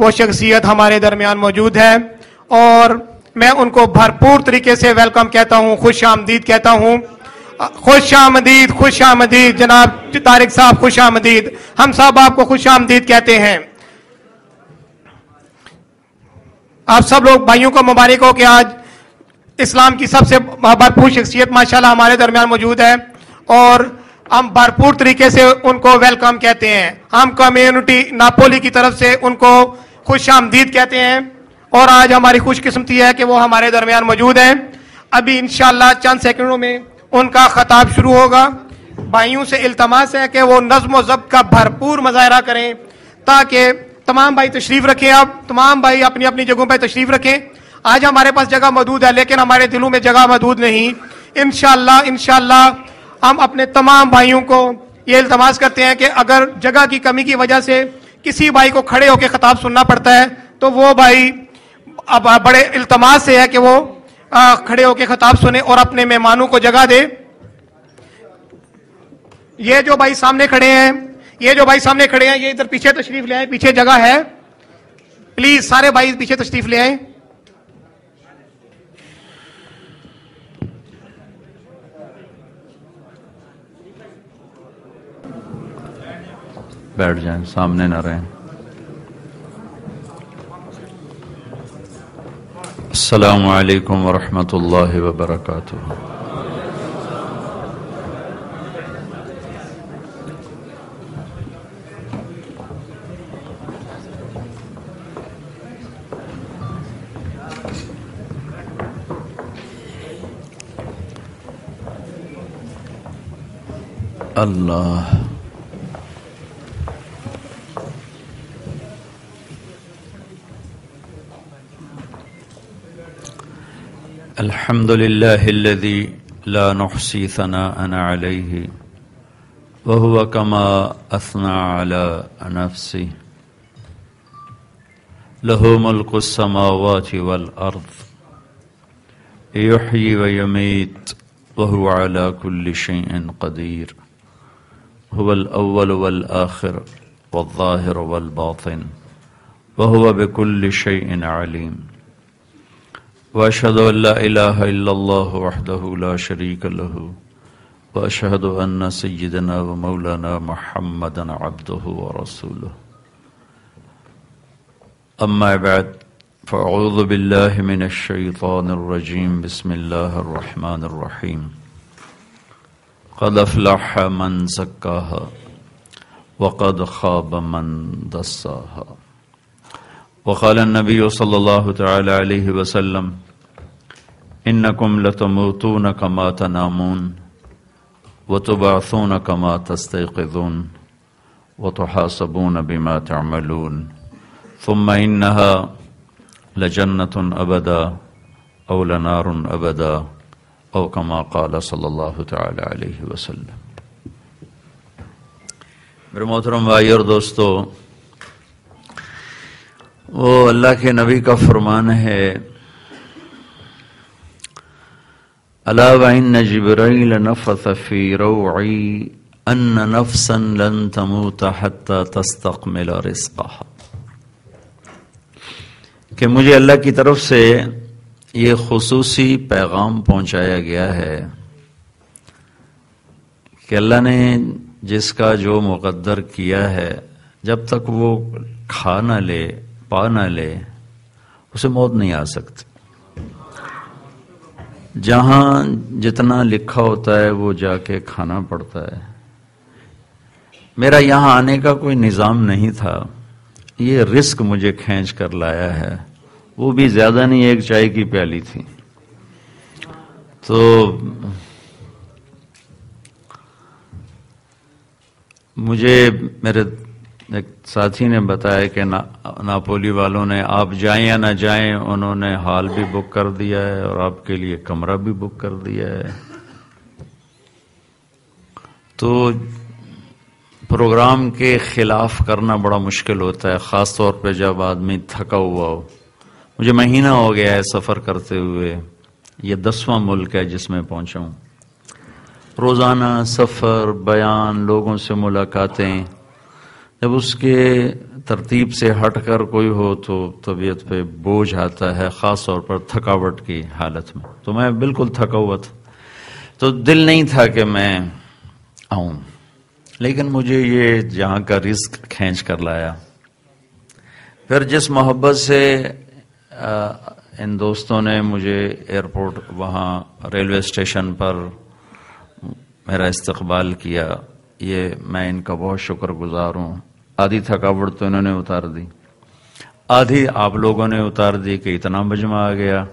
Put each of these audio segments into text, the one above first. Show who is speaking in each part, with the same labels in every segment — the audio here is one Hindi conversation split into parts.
Speaker 1: वो शख्सियत हमारे दरमियान मौजूद है और मैं उनको भरपूर तरीके से वेलकम कहता हूँ खुश आमदीद कहता हूँ खुश आमदीद खुश आमदीद जनाब तारिक साहब खुश आमदीद हम सब आपको खुश आमदीद कहते हैं आप सब लोग भाइयों को मुबारक हो कि आज इस्लाम की सबसे भरपूर शख्सियत माशाल्लाह हमारे दरमियान मौजूद है और हम भरपूर तरीके से उनको वेलकम कहते हैं हम कम्युनिटी नापोली की तरफ से उनको खुश आमदीद कहते हैं और आज हमारी खुशकस्मती है कि वो हमारे दरमियान मौजूद हैं अभी इन चंद सेकंडों में उनका खताब शुरू होगा भाइयों से अल्तमास है कि वो नज्म जब्त का भरपूर मुजाहरा करें ताकि तमाम भाई तशरीफ़ रखें आप तमाम भाई अपनी अपनी जगहों पर तशरीफ़ रखें आज हमारे पास जगह मौजूद है लेकिन हमारे दिलों में जगह मौजूद नहीं इन शाह हम अपने तमाम भाइयों को ये अल्तमास करते हैं कि अगर जगह की कमी की वजह से किसी भाई को खड़े होकर खिताब सुनना पड़ता है तो वो भाई अब बड़े अल्तमास से है कि वो खड़े होकर खिताब सुने और अपने मेहमानों को जगह दे ये जो भाई सामने खड़े हैं ये जो भाई सामने खड़े हैं ये इधर पीछे तशरीफ ले आए पीछे जगह है प्लीज सारे भाई पीछे तशरीफ ले आए
Speaker 2: बैठ जाएं सामने ना रहें असलकम वरहमल वबरक अल्लाह الحمد لله الذي لا نحصي ثناءنا عليه وهو كما أثنى على نفسه له ملك السماوات والأرض يحيي ويميت وهو على كل شيء قدير هو الأول والآخر والظاهر والباطن وهو بكل شيء عليم वाशद वहदला शरीक लह वशहद अन्ना सैदना व मौलाना महमदन अब्दह व रसूल अम्माबाद फ़ाउज़बिल्लिमिनशैफ़ानरजीम बसमीम कदफ़लाह मन सक्का वक़द ख़ाब मन दसाहा वक़ाल नबी सल्ला वसम इनकम लतमतून कमा तनामून वतबासून कमा तस्तून वतहासबून बिमा तमलून ثم إنها لجنة أبدا أو لنار أبدا أو كما قال صلى الله تعالى عليه وسلم मेरे मोहतरम भाई और दोस्तों वो अल्लाह के नबी का फरमान है अलाबाइन जबरील नफ़ी रई अन्न नफसन लन तमूत हत्ता तस्तकमिल रिस्का कि मुझे अल्लाह की तरफ से ये खसूसी पैगाम पहुंचाया गया है कि अल्लाह ने जिसका जो मुकद्दर किया है जब तक वो खा ना ले पा ना ले उसे मौत नहीं आ सकती जहां जितना लिखा होता है वो जाके खाना पड़ता है मेरा यहां आने का कोई निज़ाम नहीं था ये रिस्क मुझे खींच कर लाया है वो भी ज़्यादा नहीं एक चाय की प्याली थी तो मुझे मेरे एक साथी ने बताया कि ना नापोली वालों ने आप जाएं या ना जाएं उन्होंने हॉल भी बुक कर दिया है और आपके लिए कमरा भी बुक कर दिया है तो प्रोग्राम के खिलाफ करना बड़ा मुश्किल होता है ख़ास तौर पे जब आदमी थका हुआ हो मुझे महीना हो गया है सफ़र करते हुए यह दसवां मुल्क है जिसमें पहुँचाऊँ रोज़ाना सफ़र बयान लोगों से मुलाकातें जब उसके तरतीब से हटकर कोई हो तो तबीयत पे बोझ आता है ख़ास तौर पर थकावट की हालत में तो मैं बिल्कुल थका हुआ था तो दिल नहीं था कि मैं आऊं लेकिन मुझे ये जहाँ का रिस्क खींच कर लाया फिर जिस मोहब्बत से इन दोस्तों ने मुझे एयरपोर्ट वहाँ रेलवे स्टेशन पर मेरा इस्तकबाल किया ये मैं इनका बहुत शुक्रगुजार हूँ आधी थकावट तो इन्होंने उतार दी आधी आप लोगों ने उतार दी कि इतना मजमा आ गया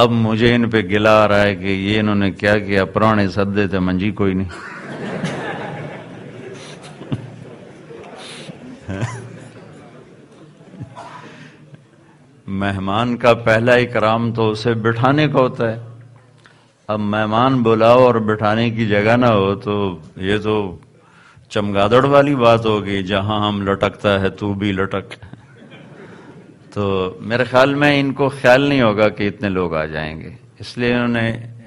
Speaker 2: अब मुझे इन पे गिला आ रहा है कि ये इन्होंने क्या किया पुराने सदे थे मंजी कोई नहीं मेहमान का पहला इकराम तो उसे बिठाने का होता है अब मेहमान बुलाओ और बिठाने की जगह ना हो तो ये तो चमगादड़ वाली बात होगी जहां हम लटकता है तू भी लटक तो मेरे ख्याल में इनको ख्याल नहीं होगा कि इतने लोग आ जाएंगे इसलिए उन्होंने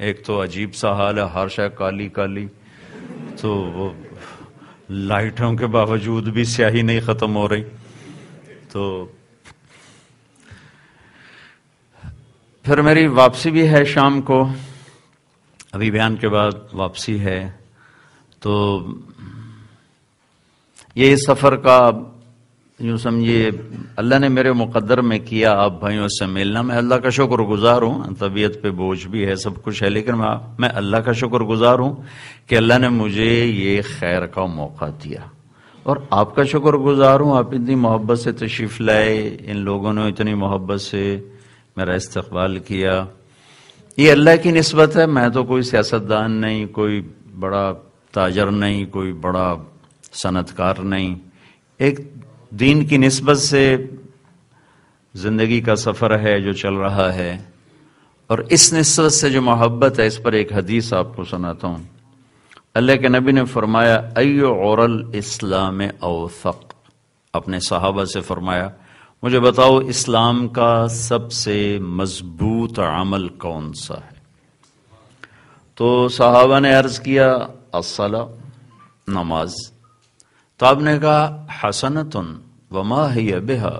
Speaker 2: एक तो अजीब सा हाल है हर शय काली काली तो वो लाइटों के बावजूद भी स्याही नहीं ख़त्म हो रही तो फिर मेरी वापसी भी है शाम को अभी बयान के बाद वापसी है तो ये इस सफ़र का यूं समझिए अल्लाह ने मेरे मुकद्दर में किया आप भाइयों से मिलना मैं अल्लाह का शुक्र गुज़ार हूँ तबीयत पे बोझ भी है सब कुछ है लेकिन मैं मैं अल्लाह का शुक्र गुज़ार हूँ कि अल्लाह ने मुझे ये खैर का मौका दिया और आपका शुक्र गुज़ार हूँ आप इतनी मोहब्बत से तशरीफ़ लाए इन लोगों ने इतनी मोहब्बत से मेरा इस्तबाल किया ये अल्लाह की नस्बत है मैं तो कोई सियासतदान नहीं कोई बड़ा ताजर नहीं कोई बड़ा सनतकार नहीं एक दीन की नस्बत से ज़िंदगी का सफ़र है जो चल रहा है और इस नस्बत से जो मोहब्बत है इस पर एक हदीस आपको सुनाता हूँ अल्लाह के नबी ने फरमाया अयो औरल इस्लाम अवसक अपने सहाबा से फरमाया मुझे बताओ इस्लाम का सबसे मजबूत अमल कौन सा है तो सहाबा ने अर्ज़ किया असला नमाज़ तो आपने कहा हसन तुन वमा ही बेहा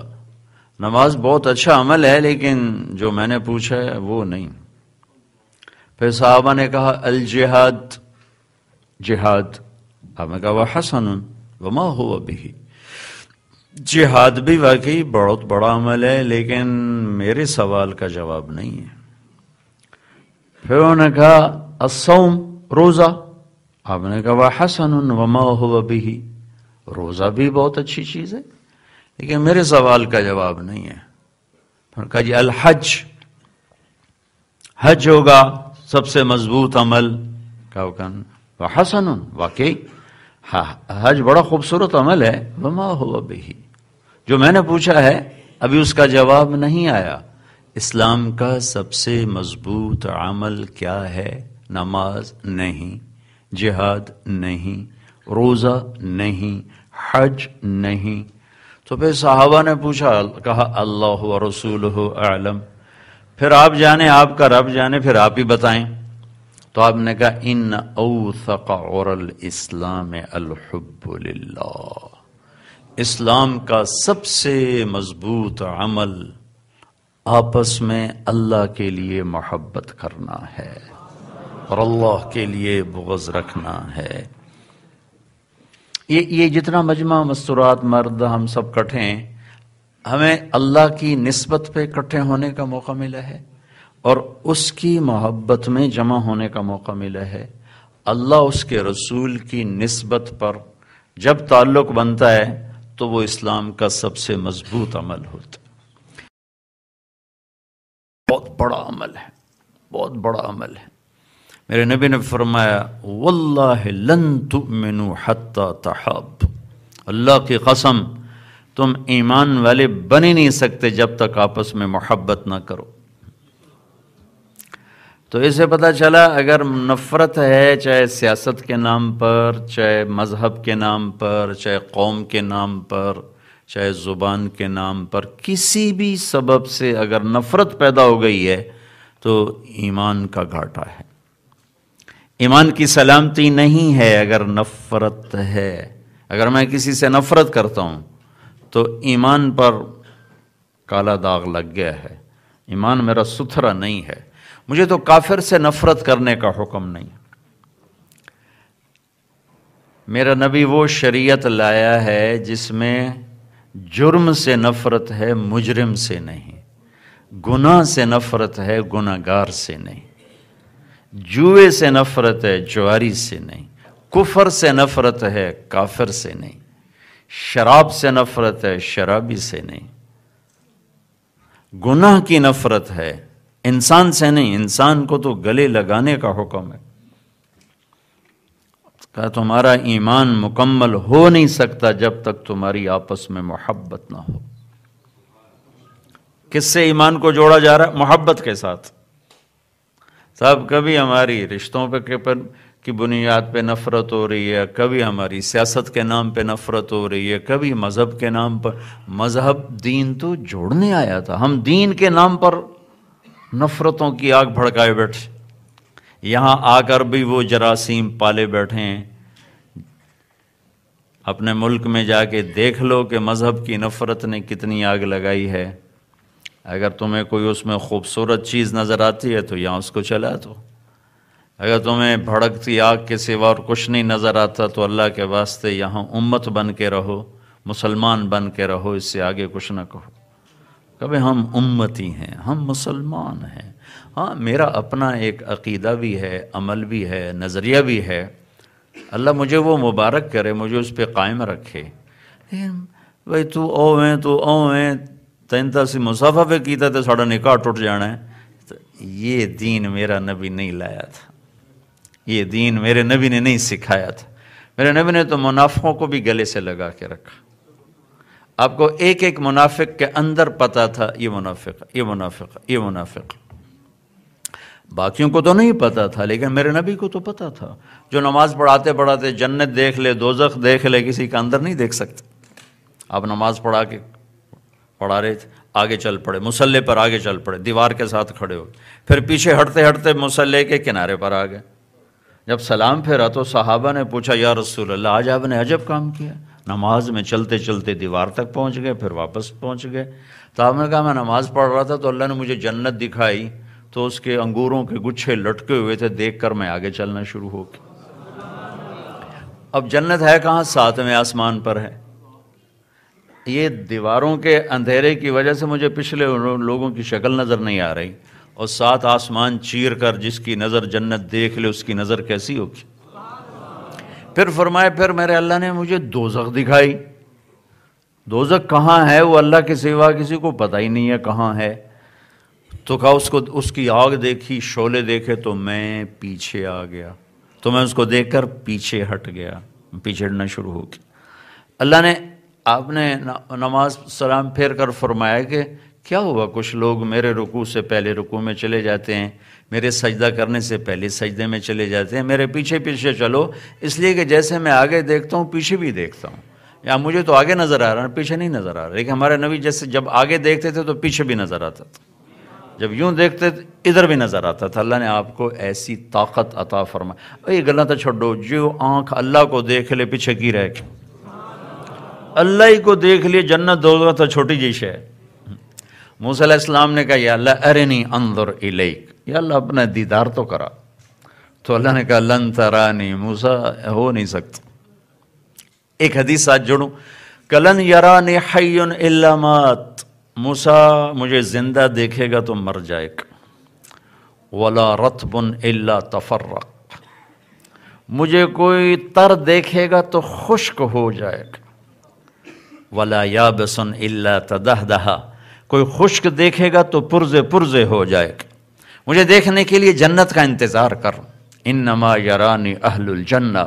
Speaker 2: नमाज बहुत अच्छा अमल है लेकिन जो मैंने पूछा है वो नहीं फिर साहबा ने कहा अल जिहाद जिहाद आपने कहा वह हसन वमा हो अभी जिहाद भी वाकई बहुत बड़ा अमल है लेकिन मेरे सवाल का जवाब नहीं है फिर उन्होंने कहा असम रोज़ा आपने कहा वह हसन वमा हो अभी रोज़ा भी बहुत अच्छी चीज़ है लेकिन मेरे सवाल का जवाब नहीं है कहा जी अल हज हज होगा सबसे मजबूत अमल का हसन वाकई हा हज बड़ा खूबसूरत अमल है वमा हुआ बेही जो मैंने पूछा है अभी उसका जवाब नहीं आया इस्लाम का सबसे मजबूत अमल क्या है नमाज नहीं जिहाद नहीं रोज़ा नहीं हज नहीं तो फिर साहबा ने पूछा कहा अल्लाह व रसूल आलम फिर आप जाने आपका रब जाने फिर आप ही बताएं तो आपने कहा इन औरल इस्लाम अलहबुल्ला इस्लाम का सबसे मजबूत अमल आपस में अल्लाह के लिए मोहब्बत करना है और अल्लाह के लिए बुगज़ रखना है ये ये जितना मजमा मस्तूरात मर्द हम सब इकट्ठे हैं हमें अल्लाह की नस्बत पे इकट्ठे होने का मौका मिला है और उसकी मोहब्बत में जमा होने का मौका मिला है अल्लाह उसके रसूल की नस्बत पर जब ताल्लुक बनता है तो वो इस्लाम का सबसे मजबूत अमल होता है बहुत बड़ा अमल है बहुत बड़ा अमल है मेरे नबी ने फरमाया अल्लाह की कसम तुम ईमान वाले बन ही नहीं सकते जब तक आपस में मोहब्बत ना करो तो इसे पता चला अगर नफ़रत है चाहे सियासत के नाम पर चाहे मज़हब के नाम पर चाहे कौम के नाम पर चाहे ज़ुबान के नाम पर किसी भी सबब से अगर नफ़रत पैदा हो गई है तो ईमान का घाटा है ईमान की सलामती नहीं है अगर नफ़रत है अगर मैं किसी से नफ़रत करता हूँ तो ईमान पर काला दाग लग गया है ईमान मेरा सुथरा नहीं है मुझे तो काफिर से नफ़रत करने का हुक्म नहीं मेरा नबी वो शरीयत लाया है जिसमें जुर्म से नफ़रत है मुजरिम से नहीं गुनाह से नफ़रत है गुनागार से नहीं जुए से नफरत है जुआरी से नहीं कुफर से नफरत है काफिर से नहीं शराब से नफरत है शराबी से नहीं गुनाह की नफरत है इंसान से नहीं इंसान को तो गले लगाने का हुक्म है कहा तुम्हारा ईमान मुकम्मल हो नहीं सकता जब तक तुम्हारी आपस में मोहब्बत ना हो किससे ईमान को जोड़ा जा रहा है मोहब्बत के साथ सब कभी हमारी रिश्तों पर के पर की बुनियाद पे नफ़रत हो रही है कभी हमारी सियासत के नाम पे नफ़रत हो रही है कभी मज़हब के नाम पर मज़हब दीन तो जोड़ने आया था हम दीन के नाम पर नफ़रतों की आग भड़काए बैठे यहाँ आकर भी वो जरासीम पाले बैठे हैं अपने मुल्क में जाके देख लो कि मज़हब की नफ़रत ने कितनी आग लगाई है अगर तुम्हें कोई उसमें खूबसूरत चीज़ नज़र आती है तो यहाँ उसको चला दो अगर तुम्हें भड़कती आग के सिवा और कुछ नहीं नज़र आता तो अल्लाह के वास्ते यहाँ उम्मत बन के रहो मुसलमान बन के रहो इससे आगे कुछ ना कहो कभी हम उम्मती हैं हम मुसलमान हैं हाँ मेरा अपना एक अकीदा भी है अमल भी है नज़रिया भी है अल्लाह मुझे वो मुबारक करे मुझे उस पर कायम रखे भाई तू ओ हैं तू ओ हैं तेन तो असं मुसाफा भी किया तो साढ़ा निकाह टूट जाना है तो ये दीन मेरा नबी नहीं लाया था ये दीन मेरे नबी ने नहीं सिखाया था मेरे नबी ने तो मुनाफों को भी गले से लगा के रखा आपको एक एक मुनाफिक के अंदर पता था ये मुनाफिक ये मुनाफिक ये मुनाफिक बाकियों को तो नहीं पता था लेकिन मेरे नबी को तो पता था जो नमाज पढ़ाते पढ़ाते जन्नत देख ले दोजख देख ले किसी का अंदर नहीं देख सकते आप नमाज पढ़ा के पढ़ा रहे थे आगे चल पड़े मुसल्ले पर आगे चल पड़े दीवार के साथ खड़े हो फिर पीछे हटते हटते मुसल्ले के किनारे पर आ गए जब सलाम फेरा तो साहबा ने पूछा या रसूल अल्लाह आज आपने अजब काम किया नमाज में चलते चलते दीवार तक पहुंच गए फिर वापस पहुंच गए तो आपने कहा मैं नमाज पढ़ रहा था तो अल्लाह ने मुझे जन्नत दिखाई तो उसके अंगूरों के गुच्छे लटके हुए थे देख कर मैं आगे चलना शुरू हो गया अब जन्नत है कहाँ सातवें आसमान पर है ये दीवारों के अंधेरे की वजह से मुझे पिछले लोगों की शक्ल नज़र नहीं आ रही और सात आसमान चीर कर जिसकी नज़र जन्नत देख ले उसकी नज़र कैसी होगी फिर फरमाए फिर मेरे अल्लाह ने मुझे दोजक दिखाई दोजक कहाँ है वो अल्लाह के सिवा किसी को पता ही नहीं है कहाँ है तो कहा उसको उसकी आग देखी शोले देखे तो मैं पीछे आ गया तो मैं उसको देखकर पीछे हट गया पीछे हटना शुरू हो गया अल्लाह ने आपने नमाज सलाम फेर कर फरमाया कि क्या हुआ कुछ लोग मेरे रुकू से पहले रुकू में चले जाते हैं मेरे सजदा करने से पहले सजदे में चले जाते हैं मेरे पीछे पीछे चलो इसलिए कि जैसे मैं आगे देखता हूँ पीछे भी देखता हूँ या मुझे तो आगे नज़र आ रहा है पीछे नहीं नज़र आ रहा लेकिन हमारे नबी जैसे जब आगे देखते थे तो पीछे भी नज़र आता था जब यूँ देखते थे इधर भी नज़र आता था अल्लाह ने आपको ऐसी ताकत अता फरमाया ये गलत तो छोड़ो जो आँख अल्लाह को देख ले पीछे की रह क्यों अल्लाह ही को देख लिए जन्नत दो तो छोटी जी शे मूसम ने कहा या अल्लाह अरे नहीं अंदर इलेक या अल्लाह अपना दीदार तो करा तो अल्लाह ने कहा लन तरा नहीं मूसा हो नहीं सकता एक हदीस साथ जोड़ू कलन यरा ने हयन इलामत मूसा मुझे ज़िंदा देखेगा तो मर जाएगा वला रतबन इल्ला तफर्रक मुझे कोई तर देखेगा तो खुश्क हो जाएगा वला या बसन अल्ला तदह कोई खुश्क देखेगा तो पुरजे पुरजे हो जाएगा मुझे देखने के लिए जन्नत का इंतज़ार कर इन नमा यरानी अहलजन्ना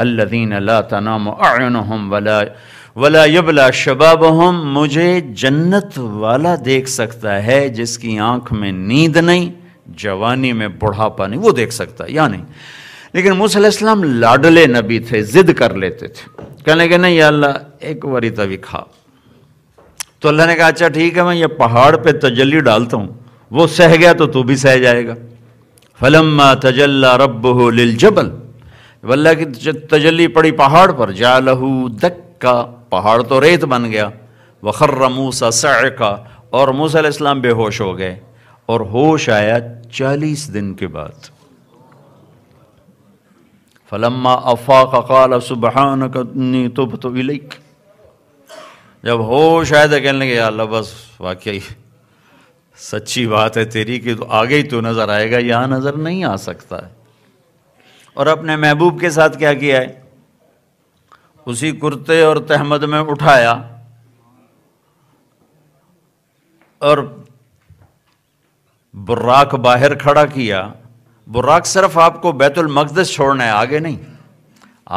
Speaker 2: अल्लादीन ला तनाम आयन वला वला यबला शबाब हम मुझे जन्नत वाला देख सकता है जिसकी आंख में नींद नहीं जवानी में बुढ़ापा नहीं वो देख सकता या नहीं लेकिन मूसम लाडले नबी थे ज़िद कर लेते थे कहने के नहीं अल्लाह एक बारी तभी तो खा तो अल्लाह ने कहा अच्छा ठीक है मैं ये पहाड़ पे तजली डालता हूँ वो सह गया तो तू भी सह जाएगा फलम्मा तजल्ला रब हो लिल जबल अल्लाह की तजली पड़ी पहाड़ पर जा लहू दक्का पहाड़ तो रेत बन गया वखर्र मूसा सैका और मूसा इस्लाम बेहोश हो गए और होश आया चालीस दिन के बाद فلما افاق قال سبحانك اني تبت तो जब हो शायद कहने लगे अल्लाह बस वाकई सच्ची बात है तेरी कि तो आगे ही तो नज़र आएगा यहां नज़र नहीं आ सकता है और अपने महबूब के साथ क्या किया है उसी कुर्ते और तहमद में उठाया और बुर्राक बाहर खड़ा किया बुराक सिर्फ आपको बैतुल मकदस छोड़ना है आगे नहीं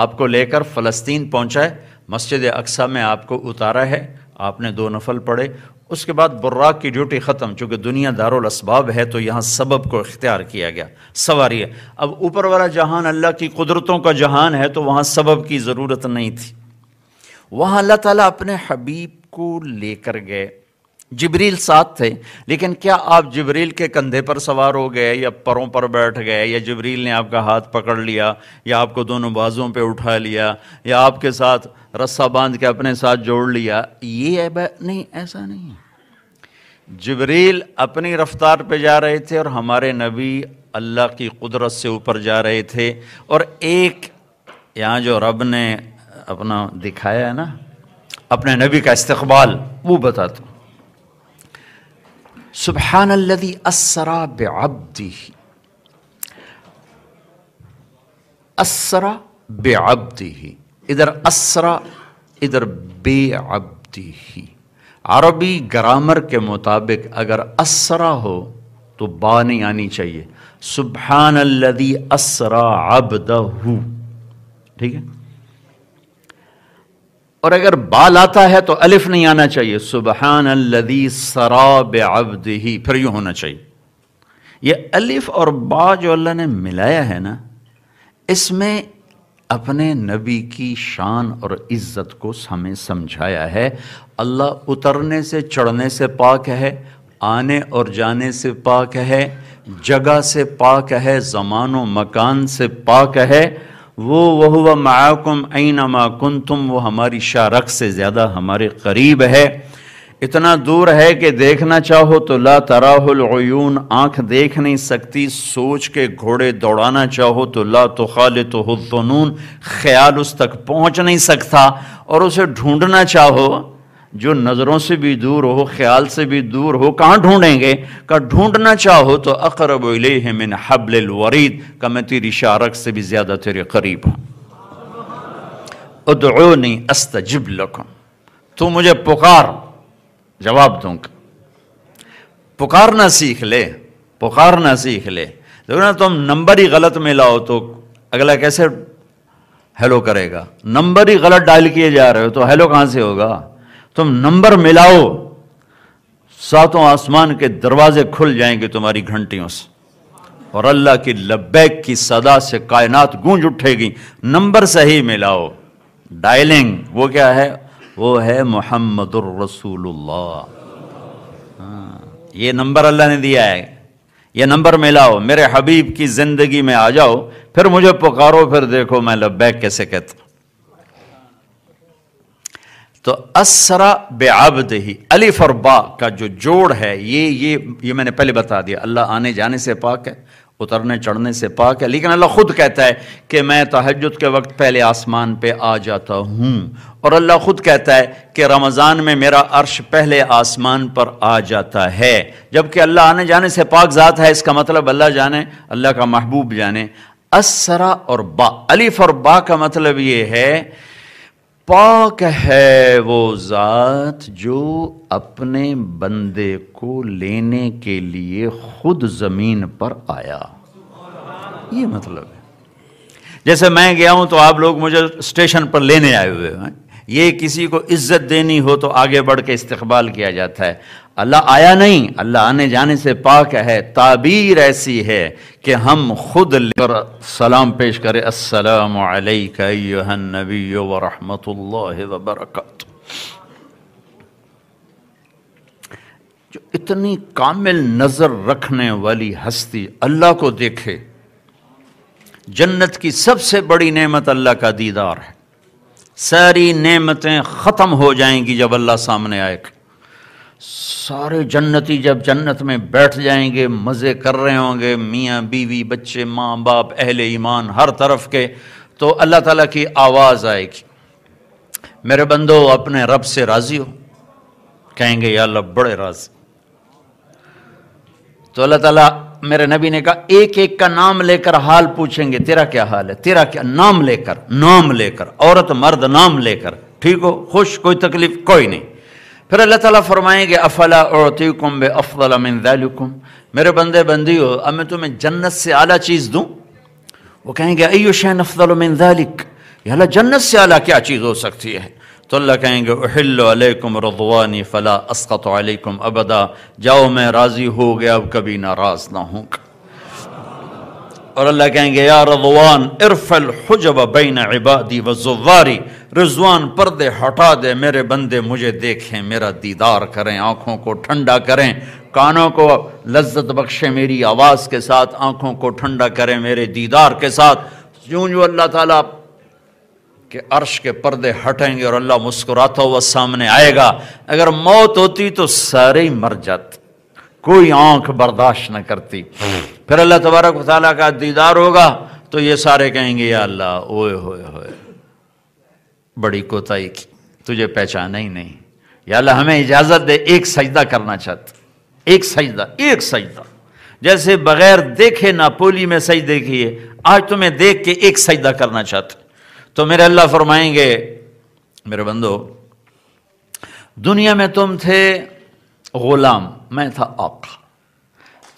Speaker 2: आपको लेकर फ़लस्तीन पहुंचाए मस्जिद अक्सा में आपको उतारा है आपने दो नफल पढ़े उसके बाद बुर्राक की ड्यूटी ख़त्म चूँकि दुनिया दारुल असबाब है तो यहाँ सबब को इख्तियार किया गया सवारी है अब ऊपर वाला जहान अल्लाह की कुदरतों का जहान है तो वहाँ सबब की ज़रूरत नहीं थी वहाँ अल्लाह ताला अपने हबीब को लेकर गए जिब्रील साथ थे लेकिन क्या आप जिब्रील के कंधे पर सवार हो गए या परों पर बैठ गए या जिब्रील ने आपका हाथ पकड़ लिया या आपको दोनों बाजुओं पे उठा लिया या आपके साथ रस्सा बांध के अपने साथ जोड़ लिया ये नहीं ऐसा नहीं जबरील अपनी रफ्तार पे जा रहे थे और हमारे नबी अल्लाह की कुदरत से ऊपर जा रहे थे और एक यहाँ जो रब ने अपना दिखाया है ना अपने नबी का इस्तबाल वो बताता हूँ سبحان الذي أسرى بعبده أسرى بعبده इधर असरा इधर बेअब्दी ही अरबी ग्रामर के मुताबिक अगर असरा हो तो बा नहीं आनी चाहिए सुबहान लदी असरा अबदहू ठीक है और अगर बाल आता है तो अलिफ नहीं आना चाहिए सुबहान लदी सराब अब्द ही फिर यूं होना चाहिए ये अलिफ और बा जो अल्लाह ने मिलाया है ना इसमें अपने नबी की शान और इज़्ज़त को हमें समझाया है अल्लाह उतरने से चढ़ने से पाक है आने और जाने से पाक है जगह से पाक है जमानो मकान से पाक है वो वह व माकुम ऐनमा कुन तुम वो हमारी शारख से ज़्यादा हमारे करीब है इतना दूर है कि देखना चाहो तो ला तराहलून आँख देख नहीं सकती सोच के घोड़े दौड़ाना चाहो तो ला तो खाल तो ख्याल उस तक पहुँच नहीं सकता और उसे ढूंढना चाहो जो नज़रों से भी दूर हो ख्याल से भी दूर हो कहाँ ढूंढेंगे का ढूंढना चाहो तो अकरब मिन हबल वरीद का मैं तेरी शारक से भी ज़्यादा तेरे करीब हूँ अस्त अस्तजिब लखम तू मुझे पुकार जवाब दूंगा पुकारना सीख ले पुकारना सीख ले देखो ना तुम नंबर ही गलत में लाओ तो अगला कैसे हेलो करेगा नंबर ही गलत डायल किए जा रहे हो तो हेलो कहाँ से होगा तुम नंबर मिलाओ सातों आसमान के दरवाजे खुल जाएंगे तुम्हारी घंटियों से और अल्लाह की लब्बैक की सदा से कायनात गूंज उठेगी नंबर सही मिलाओ डायलिंग वो क्या है वो है मोहम्मद रसूलुल्लाह हाँ, ये नंबर अल्लाह ने दिया है ये नंबर मिलाओ मेरे हबीब की ज़िंदगी में आ जाओ फिर मुझे पुकारो फिर देखो मैं लब्बैक कैसे कहता तो असरा बेआबद ही अलिफ और बा का जो जोड़ है ये ये ये मैंने पहले बता दिया अल्लाह आने जाने से पाक है उतरने चढ़ने से पाक है लेकिन अल्लाह ख़ुद कहता है कि मैं तहजद के वक्त पहले आसमान पे आ जाता हूँ और अल्लाह ख़ुद कहता है कि रमज़ान में मेरा अर्श पहले आसमान पर आ जाता है जबकि अल्लाह आने जाने से पाक ज़ात है इसका मतलब अल्लाह जाने अल्लाह का महबूब जाने असरा और बा अलीफ और बा का मतलब ये है पाक है वो ज़ात जो अपने बंदे को लेने के लिए खुद ज़मीन पर आया ये मतलब है जैसे मैं गया हूँ तो आप लोग मुझे स्टेशन पर लेने आए हुए हैं ये किसी को इज्जत देनी हो तो आगे बढ़ के इस्तेबाल किया जाता है अल्लाह आया नहीं अल्लाह आने जाने से पाक है ताबीर ऐसी है कि हम खुद लेकर सलाम पेश करें असलकबी वरहमत वबरक जो इतनी कामिल नज़र रखने वाली हस्ती अल्लाह को देखे जन्नत की सबसे बड़ी नेमत अल्लाह का दीदार है सारी नेमतें ख़त्म हो जाएंगी जब अल्लाह सामने आएगा सारे जन्नती जब जन्नत में बैठ जाएंगे मज़े कर रहे होंगे मियाँ बीवी बच्चे माँ बाप अहले ईमान हर तरफ के तो अल्लाह ताला की आवाज़ आएगी मेरे बंदो अपने रब से राज़ी हो कहेंगे या अल्लाह बड़े राज़ी तो अल्लाह ताला मेरे नबी ने कहा एक एक का नाम लेकर हाल पूछेंगे तेरा क्या हाल है तेरा क्या नाम लेकर नाम लेकर औरत मर्द नाम लेकर ठीक हो खुश कोई तकलीफ कोई नहीं फिर अल्लाह ताला फरमाएंगे अफला औतुम बे अफ़लमिनकुम मेरे बंदे बंदी हो अब मैं तुम्हें जन्नत से आला चीज़ दूँ वो कहेंगे अयो शैन अफ़लमिनक अल्लाह जन्नत से आला क्या चीज़ हो सकती है तो अल्लाह कहेंगे उहिल्लकुम रदवानी फ़ला असकतम अबदा जाओ मैं राज़ी हो गया अब कभी नाराज़ ना हूँ और अल्लाह कहेंगे या रजवान इरफल हजब बैन इबादी जुवारी रिजवान पर्दे हटा दे मेरे बंदे मुझे देखें मेरा दीदार करें आँखों को ठंडा करें कानों को लज्जत बख्शे मेरी आवाज़ के साथ आँखों को ठंडा करें मेरे दीदार के साथ जूं जो अल्लाह ताला के अर्श के पर्दे हटेंगे और अल्लाह मुस्कुराता हुआ सामने आएगा अगर मौत होती तो सारे मर जाते कोई आंख बर्दाश्त न करती फिर अल्लाह तबारक वाली का दीदार होगा तो ये सारे कहेंगे या अल्लाह ओए होए होए बड़ी कोताही की तुझे पहचाना ही नहीं या अल्लाह हमें इजाज़त दे एक सजदा करना चाहते एक सजदा एक सजदा जैसे बगैर देखे नापोली में सही देखिए आज तुम्हें देख के एक सजदा करना चाहते तो मेरे अल्लाह फरमाएंगे मेरे बंदो दुनिया में तुम थे गुलाम मैं था आका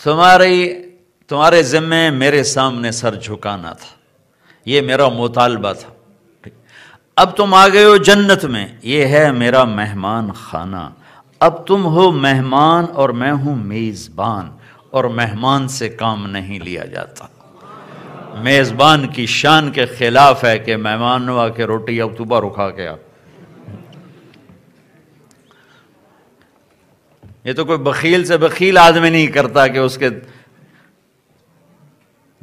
Speaker 2: तुम्हारी तुम्हारे ज़िम्मे मेरे सामने सर झुकाना था यह मेरा मुतालबा था अब तुम आ गए हो जन्नत में यह है मेरा मेहमान खाना अब तुम हो मेहमान और मैं हूं मेज़बान और मेहमान से काम नहीं लिया जाता मेज़बान की शान के खिलाफ है कि मेहमान हुआ के रोटी तुबा रुखा के आप ये तो कोई बखील से बखील आदमी नहीं करता कि उसके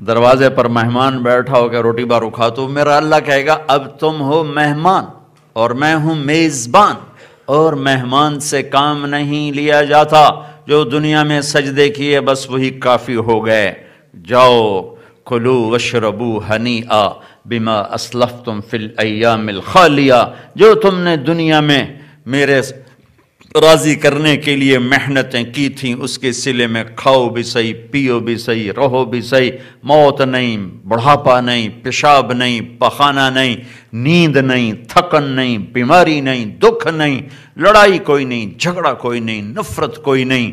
Speaker 2: दरवाजे पर मेहमान बैठा होकर रोटी बारू खा तो मेरा अल्लाह कहेगा अब तुम हो मेहमान और मैं हूँ मेज़बान और मेहमान से काम नहीं लिया जाता जो दुनिया में सजदे किए बस वही काफ़ी हो गए जाओ खुलू वशरबू हनी आ बिमा असलफ तुम फिल अयामिल खालिया जो तुमने दुनिया में मेरे राजी करने के लिए मेहनतें की थीं उसके सिले में खाओ भी सही पियो भी सही रहो भी सही मौत नहीं बुढ़ापा नहीं पेशाब नहीं पखाना नहीं नींद नहीं थकन नहीं बीमारी नहीं दुख नहीं लड़ाई कोई नहीं झगड़ा कोई नहीं नफरत कोई नहीं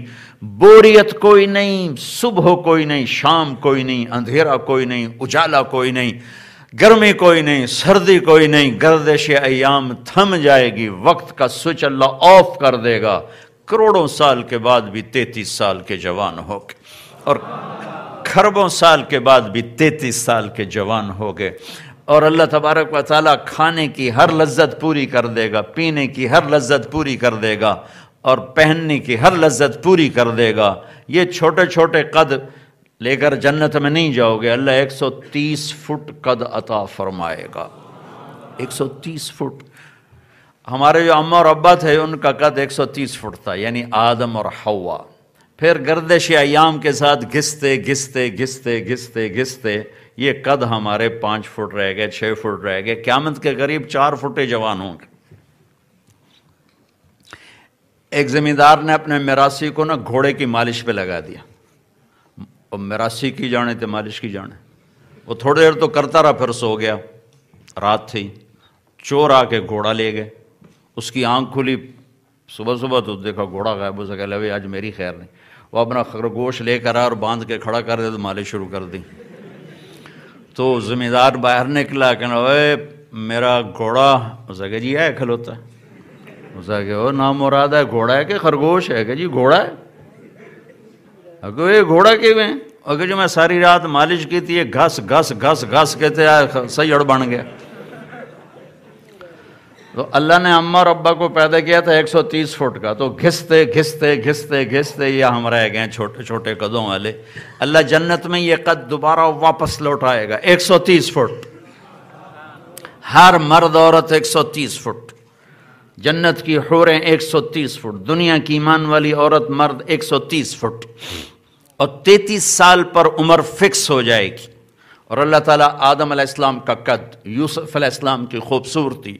Speaker 2: बोरियत कोई नहीं सुबह कोई नहीं शाम कोई नहीं अंधेरा कोई नहीं उजाला कोई नहीं गर्मी कोई नहीं सर्दी कोई नहीं गर्दिश अयाम थम जाएगी वक्त का स्विच अल्लाह ऑफ कर देगा करोड़ों साल के बाद भी तैतीस साल के जवान हो गए और खरबों साल के बाद भी तैतीस साल के जवान हो गए और अल्लाह तबारक व खाने की हर लज्जत पूरी कर देगा पीने की हर लज्जत पूरी कर देगा और पहनने की हर लज्जत पूरी कर देगा ये छोटे छोटे कद लेकर जन्नत में नहीं जाओगे अल्लाह 130 फुट कद अता फरमाएगा 130 फुट हमारे जो अम्मा और अब्बा थे उनका कद 130 फुट था यानी आदम और हवा फिर गर्दश अयाम के साथ घिसते घिसते घिसते घिसते घिसते ये कद हमारे पाँच फुट रह गए छः फुट रह गए क्यामत के करीब चार फुटे जवान होंगे एक ज़मींदार ने अपने मरासी को ना घोड़े की मालिश पे लगा दिया और मेरासी की जाने तो मालिश की जाने वो थोड़ी देर तो करता रहा फिर सो गया रात थी चोर आके घोड़ा ले गए उसकी आंख खुली सुबह सुबह तो देखा घोड़ा गायब हो सका भाई आज मेरी खैर नहीं वो अपना खरगोश लेकर आया और बांध के खड़ा कर दे तो मालिश शुरू कर दी तो ज़िम्मेदार बाहर निकला कहना अरे मेरा घोड़ा उसका जी है खलोता उसका ओ नाम मुराद है घोड़ा है कि खरगोश है कि जी घोड़ा है अगर तो ये घोड़ा के हुए अगर जो मैं सारी रात मालिश की थी ये घस घस घस घस कहते यार सही अड़ बन गया तो अल्लाह ने अम्मा और अब्बा को पैदा किया था 130 फुट का तो घिसते घिसते घिसते घिसते ये हम रह गए छोटे छोटे कदों वाले अल्लाह जन्नत में ये कद दोबारा वापस लौटाएगा 130 फुट हर मर्द औरत 130 फुट जन्नत की होरें 130 फुट दुनिया की ईमान वाली औरत मर्द 130 फुट और 33 साल पर उम्र फिक्स हो जाएगी और अल्लाह ताला आदम अलैहिस्सलाम का कद यूसुफ अलैहिस्सलाम की खूबसूरती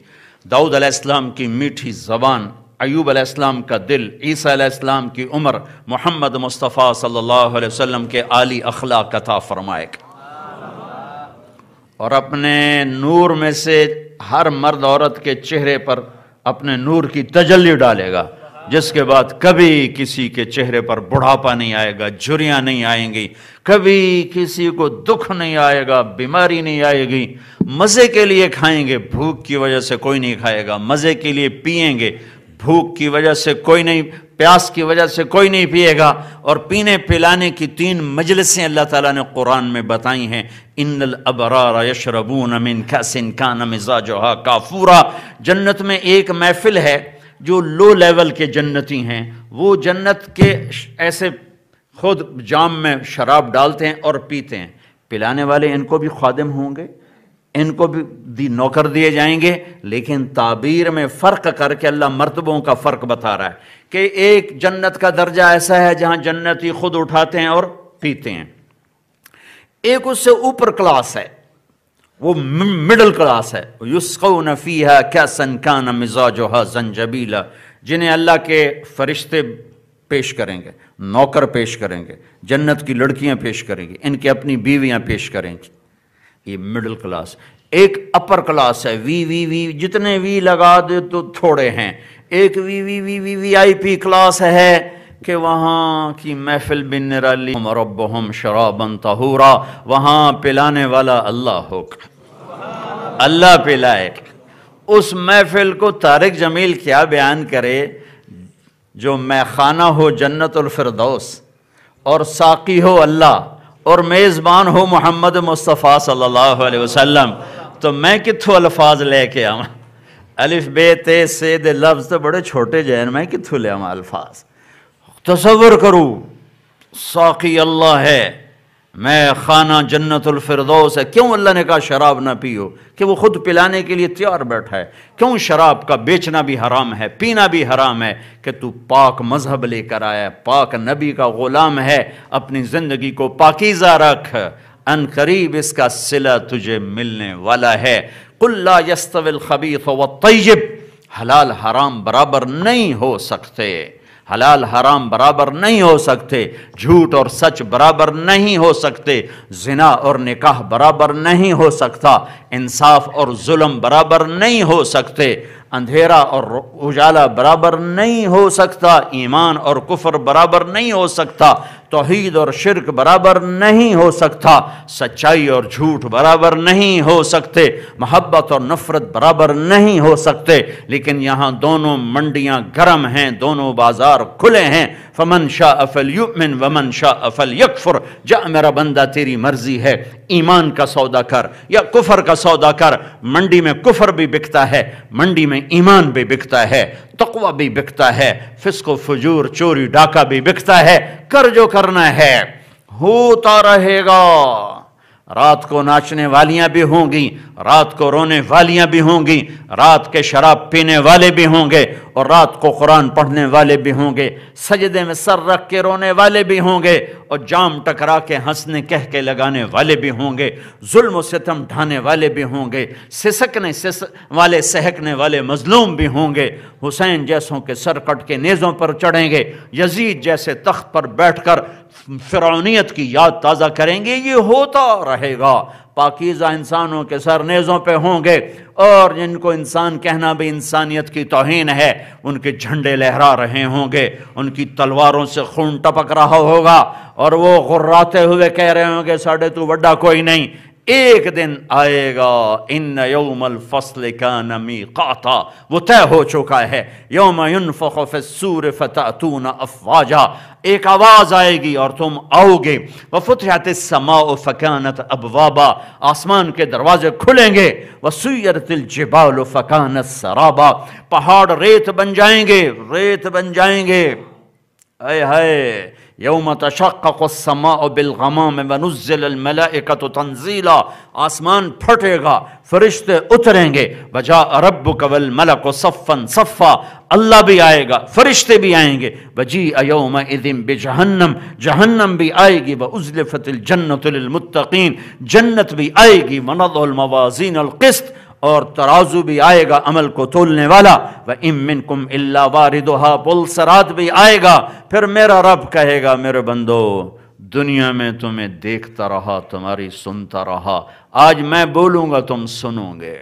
Speaker 2: दाऊद अलैहिस्सलाम की मीठी ज़बान अयूब अलैहिस्सलाम का दिल ईसा अलैहिस्सलाम की उम्र मोहम्मद मुस्तफ़ा सल्लल्लाहु अलैहि वसल्लम के आली अखलाक कथा फरमाएगा और अपने नूर में से हर मर्द औरत के चेहरे पर अपने नूर की तजल्ली डालेगा जिसके बाद कभी किसी के चेहरे पर बुढ़ापा नहीं आएगा झुरियाँ नहीं आएंगी कभी किसी को दुख नहीं आएगा बीमारी नहीं आएगी मज़े के लिए खाएंगे भूख की वजह से कोई नहीं खाएगा मज़े के लिए पिएंगे भूख की वजह से कोई नहीं प्यास की वजह से कोई नहीं पिएगा और पीने पिलाने की तीन मजलसें अल्लाह ताला ने कुरान में बताई हैं इन अबरार यशरबून मिन खसिन खान मिजाज काफूरा जन्नत में एक महफिल है जो लो लेवल के जन्नती हैं वो जन्नत के ऐसे खुद जाम में शराब डालते हैं और पीते हैं पिलाने वाले इनको भी खादम होंगे इनको भी दी नौकर दिए जाएंगे लेकिन ताबीर में फ़र्क करके अल्लाह मरतबों का फ़र्क बता रहा है कि एक जन्नत का दर्जा ऐसा है जहाँ जन्नती खुद उठाते हैं और पीते हैं एक उससे ऊपर क्लास है वो मिडल क्लास है युस्को नफ़ी है क्या सनकान मिजाज है जिन्हें अल्लाह के फरिश्ते पेश करेंगे नौकर पेश करेंगे जन्नत की लड़कियां पेश करेंगी इनके अपनी बीवियां पेश करेंगी ये मिडिल क्लास एक अपर क्लास है वी वी वी जितने वी लगा दे तो थोड़े हैं एक V V V V V I P class है कि वहाँ की महफिल बिन निराली शराब शराबन तहूरा वहाँ पिलाने वाला अल्लाह हो अल्लाह पिलाए उस महफिल को तारिक जमील क्या बयान करे जो मैखाना हो जन्नतफरदौस और साकी हो अल्लाह और मेज़बान हो मोहम्मद मुस्तफ़ा सल्लल्लाहु अलैहि वसल्लम तो मैं कितों अल्फाज लेके आवा अलिफ बे ते से दे लफ्ज़ तो बड़े छोटे जैन मैं कितों ले आवा अल्फाज तस्वुर करूँ साकी अल्लाह है मैं खाना जन्नतफरदौस है क्यों अल्लाह ने कहा शराब ना पियो कि वो खुद पिलाने के लिए तैयार बैठा है क्यों शराब का बेचना भी हराम है पीना भी हराम है कि तू पाक मजहब लेकर आया पाक नबी का ग़ुलाम है अपनी ज़िंदगी को पाकिज़ा रख अन करीब इसका सिला तुझे मिलने वाला है कुल्ला यस्तविल खबीफ व तयब हलाल हराम बराबर नहीं हो सकते हलाल हराम बराबर नहीं हो सकते झूठ और सच बराबर नहीं हो सकते जिना और निकाह बराबर नहीं हो सकता इंसाफ और जुल्म बराबर नहीं हो सकते अंधेरा और उजाला बराबर नहीं हो सकता ईमान और कुफर बराबर नहीं हो सकता तोहद और शिरक बराबर नहीं हो सकता सच्चाई और झूठ बराबर नहीं हो सकते मोहब्बत और नफ़रत बराबर नहीं हो सकते लेकिन यहाँ दोनों मंडियाँ गर्म हैं दोनों बाजार खुले हैं फमन शाह अफल युमिन वमन शाह अफल यकफुर जा मेरा बंदा तेरी मर्जी है ईमान का सौदा कर या कुफर का सौदा कर मंडी में कुफर भी बिकता है मंडी में ईमान भी बिकता है तकवा भी बिकता है फिसको फजूर चोरी डाका भी बिकता है कर जो करना है होता रहेगा रात को नाचने वालियां भी होंगी रात को रोने वालियां भी होंगी रात के शराब पीने वाले भी होंगे और रात को कुरान पढ़ने वाले भी होंगे सजदे में सर रख के रोने वाले भी होंगे और जाम टकरा के हंसने कह के लगाने वाले भी होंगे जुल्म सितम ढाने वाले भी होंगे सिसकने सिस वाले सहकने वाले मजलूम भी होंगे हुसैन जैसों के सर कट के नेज़ों पर चढ़ेंगे यजीद जैसे तख्त पर बैठ कर फिरौनीत की याद ताज़ा करेंगे ये होता रहेगा पाकिज़ा इंसानों के सर नेज़ों पर होंगे और जिनको इंसान कहना भी इंसानियत की तोहन है उनके झंडे लहरा रहे होंगे उनकी तलवारों से खून टपक रहा होगा और वो गुर्राते हुए कह रहे होंगे साढ़े तू वा कोई नहीं एक दिन आएगा इन यौमल फसल का नमी काता वो तय हो चुका है योम फ़सूर फ़तून अफवाजा एक आवाज़ आएगी और तुम आओगे व फतहत समाओ फ़कानत वाबा आसमान के दरवाजे खुलेंगे व तिल जबाल फ़कानत सराबा पहाड़ रेत बन जाएंगे रेत बन जाएंगे अय है यौम तशक्समा बिलगमा में वनुज़लमलाकत तंजीला आसमान फटेगा फरिश्ते उतरेंगे वजा रब कवल मलक सफ़न सफ़ा अल्लाह भी आएगा फरिश्ते भी आएंगे वजी अयोम इदिम बे जहन्नम जहन्नम भी आएगी व उजलफ़तल जन्नतमतकीन जन्नत भी आएगी मनदमवाजीन अलकस्त और तराजू भी आएगा अमल को तोलने वाला व इमिन कुम अल्ला वारिदहा बुलसरात भी आएगा फिर मेरा रब कहेगा मेरे बंदो दुनिया में तुम्हें देखता रहा तुम्हारी सुनता रहा आज मैं बोलूँगा तुम सुनोगे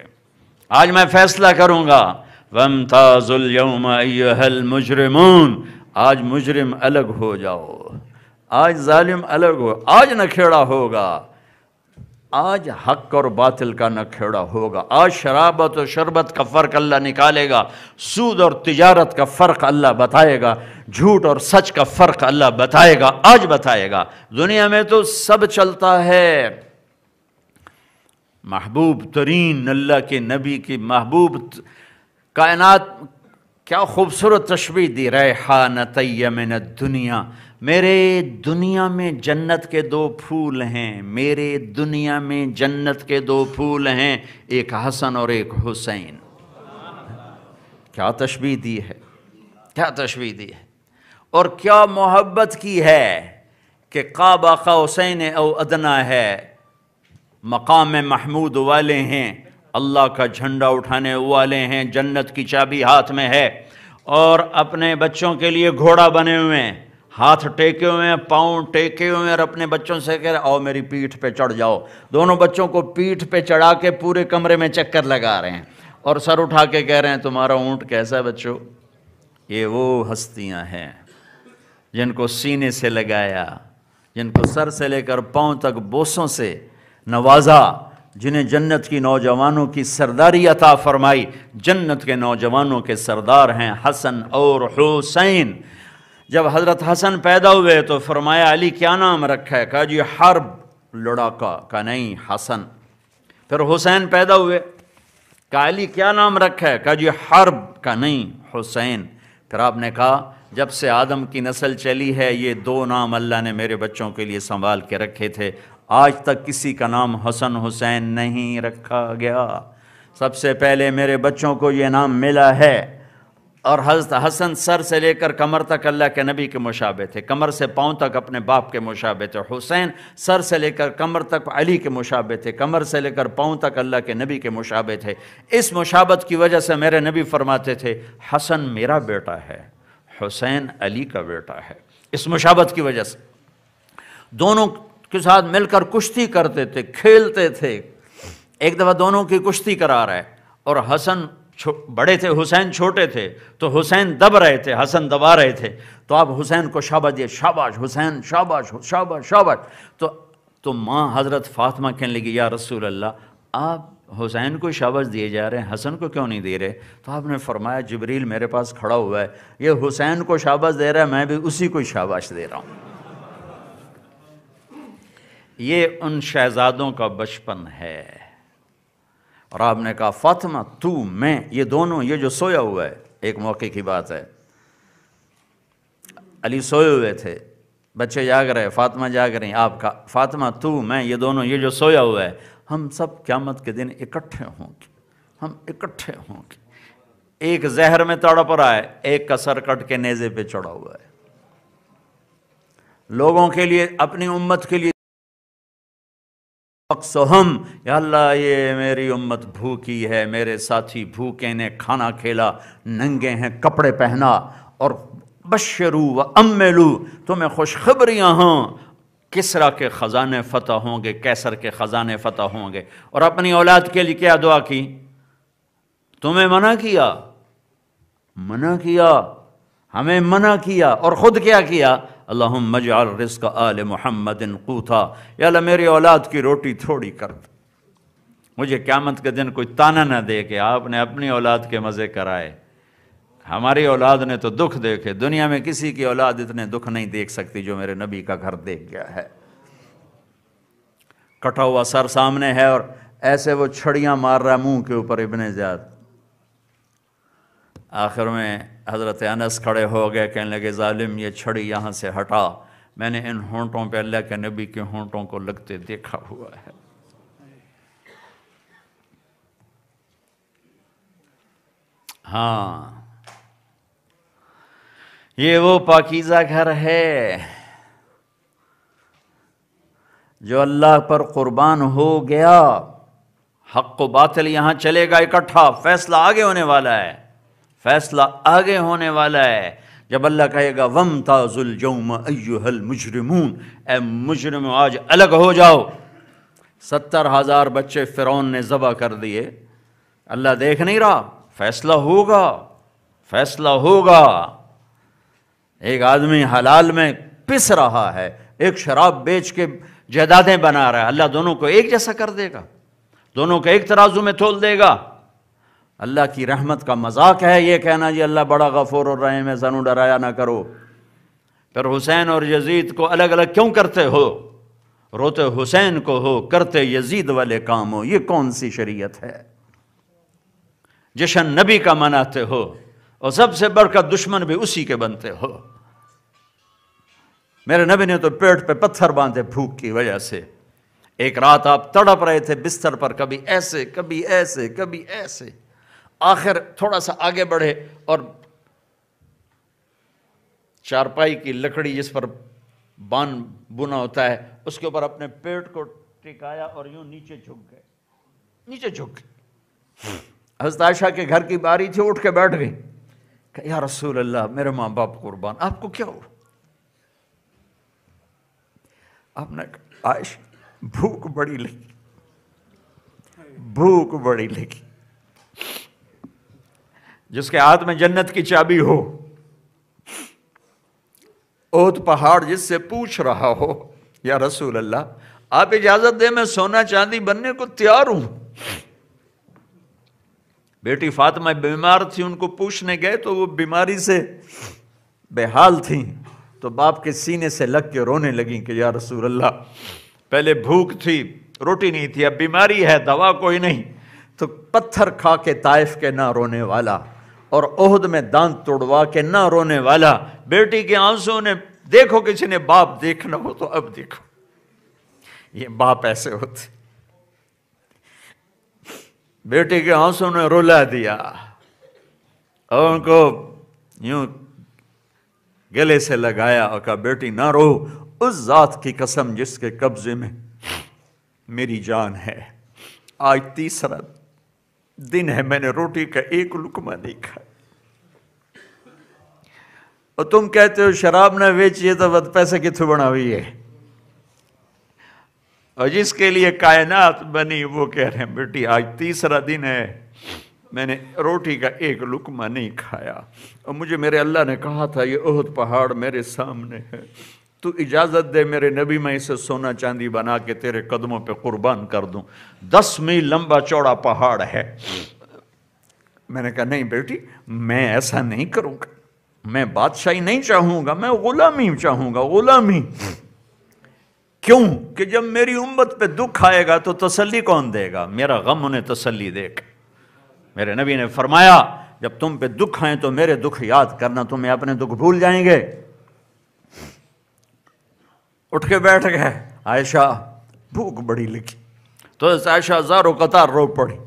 Speaker 2: आज मैं फैसला करूँगा वम ताजुल मुजरमून आज मुजरिम अलग हो जाओ आज ालिम अलग हो आज नखेड़ा होगा आज हक और बातिल का नखेड़ा होगा आज शराबत और तो शरबत का फ़र्क अल्लाह निकालेगा सूद और तिजारत का फ़र्क अल्लाह बताएगा झूठ और सच का फ़र्क अल्लाह बताएगा आज बताएगा दुनिया में तो सब चलता है महबूब तरीन अल्लाह के नबी की महबूब कायनात क्या खूबसूरत तशबी दी रेहान नतम दुनिया मेरे दुनिया में जन्नत के दो फूल हैं मेरे दुनिया में जन्नत के दो फूल हैं एक हसन और एक हुसैन क्या तशबी दी है क्या तशबी दी है और क्या मोहब्बत की है कि काबा का हुसैन अदना है मकाम महमूद वाले हैं अल्लाह का झंडा उठाने वाले हैं जन्नत की चाबी हाथ में है और अपने बच्चों के लिए घोड़ा बने हुए हैं हाथ टेके हुए हैं पाँव टेके हुए हैं और अपने बच्चों से कह रहे आओ मेरी पीठ पे चढ़ जाओ दोनों बच्चों को पीठ पे चढ़ा के पूरे कमरे में चक्कर लगा रहे हैं और सर उठा के कह रहे हैं तुम्हारा ऊँट कैसा है बच्चों ये वो हस्तियाँ हैं जिनको सीने से लगाया जिनको सर से लेकर पाँव तक बोसों से नवाजा जिन्हें जन्नत की नौजवानों की सरदारी अता फरमाई जन्नत के नौजवानों के सरदार हैं हसन और हुसैन जब हज़रत हसन पैदा हुए तो फरमाया अली क्या नाम रखा है कहा जी हर्ब लुड़ाका का नहीं हसन फिर हुसैन पैदा हुए कहा अली क्या नाम रखा है कहा जी हर्ब का नहीं हुसैन फिर आपने कहा जब से आदम की नस्ल चली है ये दो नाम अल्लाह ने मेरे बच्चों के लिए संभाल के रखे थे आज तक किसी का नाम हसन हुसैन नहीं रखा गया सबसे पहले मेरे बच्चों को ये नाम मिला है और हजरत हसन सर से लेकर कमर तक अल्लाह के नबी के मुशाबे थे कमर से पाँव तक अपने बाप के मुशाबे थे हुसैन सर से लेकर कमर तक अली के मुशाबे थे कमर से लेकर पाँव तक अल्लाह के नबी के मुशाबे थे इस मुशाबत की वजह से मेरे नबी फरमाते थे हसन मेरा बेटा है हुसैन अली का बेटा है इस मुशाबत की वजह से दोनों के साथ मिलकर कुश्ती करते थे खेलते थे एक दफ़ा दोनों की कुश्ती करा रहा है और हसन बड़े थे हुसैन छोटे थे तो हुसैन दब रहे थे हसन दबा रहे थे तो आप हुसैन को शाबाश दिए शाबाश हुसैन शाबाश शाबाश शाबाश तो तो माँ हज़रत फातिमा कहने लगी या रसूल अल्लाह आप हुसैन को शाबाश दिए जा रहे हैं हसन को क्यों नहीं दे रहे तो आपने फरमाया जबरील मेरे पास खड़ा हुआ है ये हुसैन को शाबाश दे रहा है मैं भी उसी को शाबाश दे रहा हूँ ये उन शहजादों का बचपन है और आपने कहा फातिमा तू मैं ये दोनों ये जो सोया हुआ है एक मौके की बात है अली सोए हुए थे बच्चे जाग रहे फातिमा जाग रही आपका फातिमा तू मैं ये दोनों ये जो सोया हुआ है हम सब क्यामत के दिन इकट्ठे होंगे हम इकट्ठे होंगे एक जहर में तड़प रहा है एक का सर कट के नेज़े पे चढ़ा हुआ है लोगों के लिए अपनी उम्मत के लिए अक्सहम अल्लाह ये मेरी उम्मत भूखी है मेरे साथी भूखे ने खाना खेला नंगे हैं कपड़े पहना और बशरू व अम्मेलू तुम्हें खुशखबरियाँ हों किसरा के ख़जाने फ़तह होंगे कैसर के ख़जाने फ़तह होंगे और अपनी औलाद के लिए क्या दुआ की तुम्हें मना किया मना किया हमें मना किया और ख़ुद क्या किया अल्लाह मजाल रिस्क आल मोहम्मद कूथा या मेरी औलाद की रोटी थोड़ी कर दो मुझे क्यामत के दिन कोई ताना ना दे कि आपने अपनी औलाद के मज़े कराए हमारी औलाद ने तो दुख देखे दुनिया में किसी की औलाद इतने दुख नहीं देख सकती जो मेरे नबी का घर देख गया है कटा हुआ सर सामने है और ऐसे वो छड़ियाँ मार रहा है मुंह के ऊपर इबन ज़्याद आखिर में हज़रत अनस खड़े हो गए कहने लगे ालिम ये छड़ी यहाँ से हटा मैंने इन होंठों पर अल्लाह के नबी के होंठों को लगते देखा हुआ है हाँ ये वो पाकिज़ा घर है जो अल्लाह पर कुर्बान हो गया हक को बातिल यहाँ चलेगा इकट्ठा फैसला आगे होने वाला है फैसला आगे होने वाला है जब अल्लाह कहेगा वम ताजुल अयुहल मुजरमून ए मुजरम आज अलग हो जाओ सत्तर हज़ार बच्चे फ़िरौन ने ज़बह कर दिए अल्लाह देख नहीं रहा फैसला होगा फैसला होगा एक आदमी हलाल में पिस रहा है एक शराब बेच के जायदादें बना रहा है अल्लाह दोनों को एक जैसा कर देगा दोनों को एक तराजू में तोल देगा अल्लाह की रहमत का मजाक है ये कहना जी अल्लाह बड़ा गफोर और रहे में जानू डराया ना करो फिर हुसैन और यजीद को अलग अलग क्यों करते हो रोते हुसैन को हो करते यजीद वाले काम हो ये कौन सी शरीयत है जशन नबी का मनाते हो और सबसे बढ़कर दुश्मन भी उसी के बनते हो मेरे नबी ने तो पेट पे पत्थर बांधे भूख की वजह से एक रात आप तड़प रहे थे बिस्तर पर कभी ऐसे कभी ऐसे कभी ऐसे आखिर थोड़ा सा आगे बढ़े और चारपाई की लकड़ी जिस पर बान बुना होता है उसके ऊपर अपने पेट को टिकाया और यूं नीचे झुक गए नीचे झुक गए हजताशा के घर की बारी थी उठ के बैठ गई या रसूल अल्लाह मेरे माँ बाप कुर्बान आपको क्या हो आपने आयश भूख बड़ी लगी भूख बड़ी लगी जिसके हाथ में जन्नत की चाबी हो ओत पहाड़ जिससे पूछ रहा हो या रसूल अल्लाह आप इजाजत दें मैं सोना चांदी बनने को तैयार हूं बेटी फातिमा बीमार थी उनको पूछने गए तो वो बीमारी से बेहाल थी तो बाप के सीने से लग के रोने लगी कि या रसूल अल्लाह पहले भूख थी रोटी नहीं थी अब बीमारी है दवा कोई नहीं तो पत्थर खा के ताइफ के ना रोने वाला और ओहद में दांत तोड़वा के ना रोने वाला बेटी के आंसू ने देखो किसी ने बाप देखना हो तो अब देखो ये बाप ऐसे होते बेटे के आंसू ने रुला दिया और उनको यूं गले से लगाया और कहा बेटी ना रो उस जात की कसम जिसके कब्जे में मेरी जान है आज तीसरा दिन है मैंने रोटी का एक लुकमा नहीं खाया और तुम कहते हो शराब ना बेचिए तो बद पैसे कितु बना हुई है और जिसके लिए कायनात बनी वो कह रहे हैं बेटी आज तीसरा दिन है मैंने रोटी का एक लुकमा नहीं खाया और मुझे मेरे अल्लाह ने कहा था ये ओहद पहाड़ मेरे सामने है तू इजाज़त दे मेरे नबी मैं इसे सोना चांदी बना के तेरे कदमों पे कुर्बान कर दूं दस मील लंबा चौड़ा पहाड़ है मैंने कहा नहीं बेटी मैं ऐसा नहीं करूँगा मैं बादशाही नहीं चाहूँगा मैं ग़ुलामी चाहूँगा ग़ुलामी क्यों कि जब मेरी उम्मत पे दुख आएगा तो तसल्ली कौन देगा मेरा गम उन्हें तसल्ली देख मेरे नबी ने फरमाया जब तुम पे दुख आए तो मेरे दुख याद करना तुम्हें अपने दुख भूल जाएंगे उठ के बैठ गए आयशा भूख बड़ी लिखी तो आयशा हजारों कतार रो पड़ी